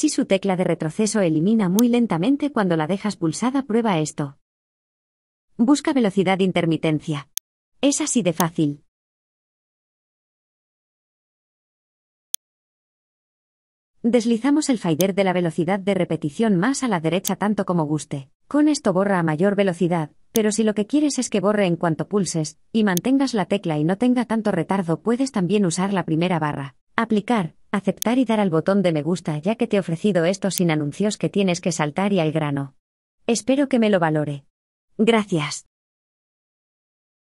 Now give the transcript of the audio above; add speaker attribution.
Speaker 1: Si su tecla de retroceso elimina muy lentamente cuando la dejas pulsada, prueba esto. Busca velocidad intermitencia. Es así de fácil.
Speaker 2: Deslizamos
Speaker 1: el fader de la velocidad de repetición más a la derecha tanto como guste. Con esto borra a mayor velocidad, pero si lo que quieres es que borre en cuanto pulses, y mantengas la tecla y no tenga tanto retardo, puedes también usar la primera barra. Aplicar, aceptar y dar al botón de me gusta ya que te he ofrecido esto sin anuncios que tienes que saltar y al grano. Espero que me lo valore.
Speaker 2: Gracias.